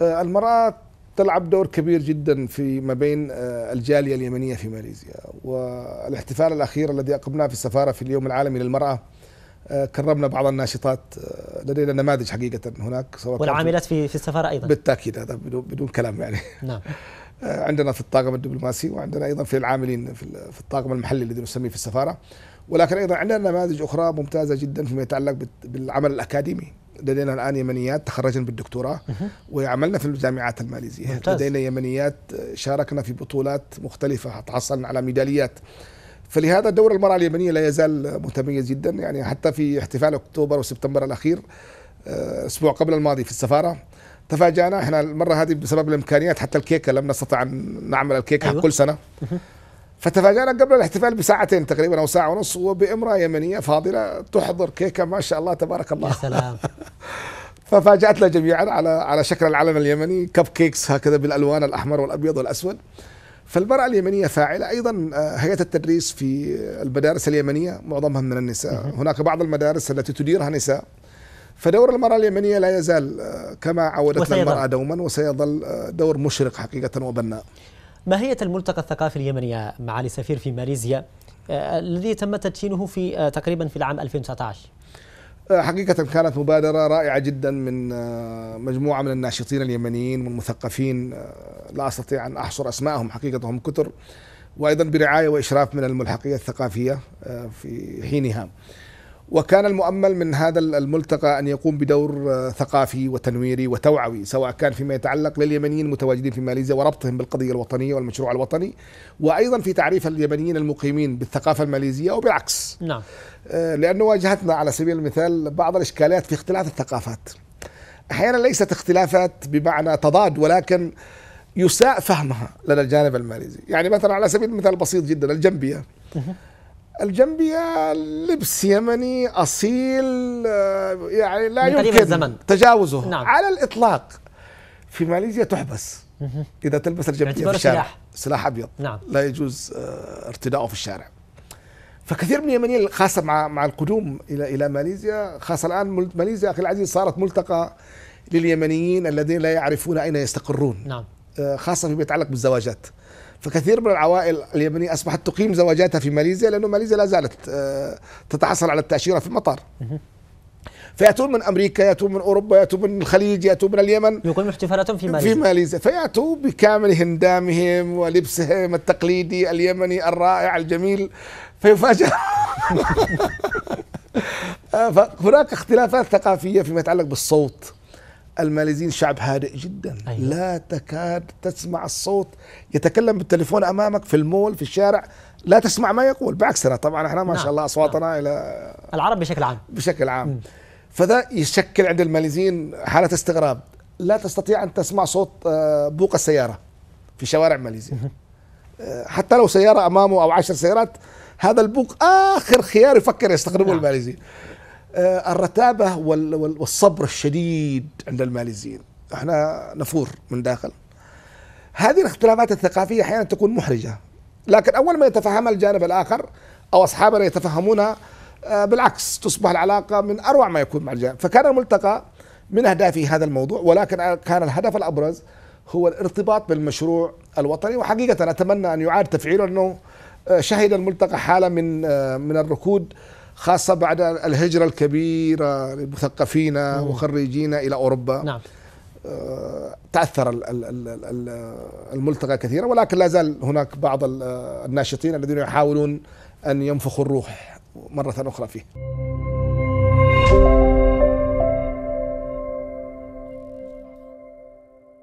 آه، المرأة تلعب دور كبير جدا في ما بين آه، الجالية اليمنية في ماليزيا والاحتفال الأخير الذي أقمناه في السفارة في اليوم العالمي للمرأة آه، كرمنا بعض الناشطات لدينا نماذج حقيقة هناك سواء والعاملات في في السفارة أيضا بالتأكيد هذا بدون كلام يعني نعم عندنا في الطاقم الدبلوماسي وعندنا أيضا في العاملين في الطاقم المحلي الذي نسميه في السفارة ولكن أيضا عندنا نماذج أخرى ممتازة جدا فيما يتعلق بالعمل الأكاديمي لدينا الان يمنيات تخرجن بالدكتوراه وعملنا في الجامعات الماليزيه ممتاز. لدينا يمنيات آه، شاركنا في بطولات مختلفه تحصلنا على ميداليات فلهذا دور المرأة اليمنية لا يزال متميز جدا يعني حتى في احتفال أكتوبر وسبتمبر الأخير آه، أسبوع قبل الماضي في السفارة تفاجأنا احنا المرة هذه بسبب الإمكانيات حتى الكيكة لم نستطع أن نعمل الكيكة أيوة. كل سنة فتفاجأنا قبل الاحتفال بساعتين تقريبا أو ساعة ونص وبامرأة يمنية فاضلة تحضر كيكة ما شاء الله تبارك الله يا سلام ففاجاتنا جميعا على على شكل العلم اليمني كب كيكس هكذا بالالوان الاحمر والابيض والاسود فالمرأة اليمنية فاعلة أيضا آه، هيئة التدريس في المدارس اليمنية معظمها من النساء هناك بعض المدارس التي تديرها نساء فدور المرأة اليمنية لا يزال آه، كما عودت المرأة دوما وسيظل آه، دور مشرق حقيقة وبناء ما هي الملتقى الثقافي اليمني يا معالي سفير في ماليزيا الذي تم تدشينه في تقريبا في العام 2019 آه، حقيقة كانت مبادرة رائعة جدا من آه، مجموعة من الناشطين اليمنيين والمثقفين آه، لا أستطيع أن أحصر أسمائهم حقيقة هم كثر وأيضا برعاية وإشراف من الملحقية الثقافية في حينها وكان المؤمل من هذا الملتقى أن يقوم بدور آه، ثقافي وتنويري وتوعوي سواء كان فيما يتعلق لليمنيين المتواجدين في ماليزيا وربطهم بالقضية الوطنية والمشروع الوطني وأيضا في تعريف اليمنيين المقيمين بالثقافة الماليزية وبالعكس نعم. آه، لأنه واجهتنا على سبيل المثال بعض الإشكالات في اختلاف الثقافات أحيانا ليست اختلافات بمعنى تضاد ولكن يساء فهمها لدى الجانب الماليزي يعني مثلا على سبيل المثال بسيط جدا الجنبية الجنبية لبس يمني أصيل آه، يعني لا يمكن الزمن. تجاوزه نعم. على الإطلاق في ماليزيا تحبس إذا تلبس الجنبية في الشارع سلاح, سلاح أبيض نعم. لا يجوز آه، ارتداؤه في الشارع فكثير من اليمنيين خاصة مع مع القدوم إلى إلى ماليزيا خاصة الآن ماليزيا أخي العزيز صارت ملتقى لليمنيين الذين لا يعرفون أين يستقرون نعم آه، خاصه فيما يتعلق بالزواجات فكثير من العوائل اليمنية أصبحت تقيم زواجاتها في ماليزيا لأنه ماليزيا لا زالت آه، تتحصل على التأشيرة في المطار فيأتون من أمريكا يأتون من أوروبا يأتون من الخليج يأتون من اليمن يقيموا احتفالاتهم في ماليزيا في ماليزيا فيأتوا بكامل هندامهم ولبسهم التقليدي اليمني الرائع الجميل فيفاجأ آه، فهناك اختلافات ثقافية فيما يتعلق بالصوت الماليزيين شعب هادئ جدا أيوة. لا تكاد تسمع الصوت يتكلم بالتليفون امامك في المول في الشارع لا تسمع ما يقول بعكسنا طبعا احنا ما نعم. شاء الله اصواتنا نعم. الى العرب بشكل عام بشكل عام م. فذا يشكل عند الماليزيين حاله استغراب لا تستطيع ان تسمع صوت آه، بوق السياره في شوارع ماليزيا آه، حتى لو سياره امامه او عشر سيارات هذا البوق اخر خيار يفكر يستخدمه نعم. الماليزيين آه، الرتابة والصبر الشديد عند الماليزيين احنا نفور من داخل هذه الاختلافات الثقافية أحيانا تكون محرجة لكن أول ما يتفهمها الجانب الآخر أو أصحابنا يتفهمونها آه، بالعكس تصبح العلاقة من أروع ما يكون مع الجانب فكان الملتقى من أهدافي هذا الموضوع ولكن كان الهدف الأبرز هو الارتباط بالمشروع الوطني وحقيقة أتمنى أن يعاد تفعيله أنه آه، شهد الملتقى حالة من من الركود خاصة بعد الهجرة الكبيرة لمثقفين وخريجين إلى أوروبا نعم آه، تاثر الملتقى كثيرا ولكن لا زال هناك بعض الناشطين الذين يحاولون ان ينفخوا الروح مره اخرى فيه.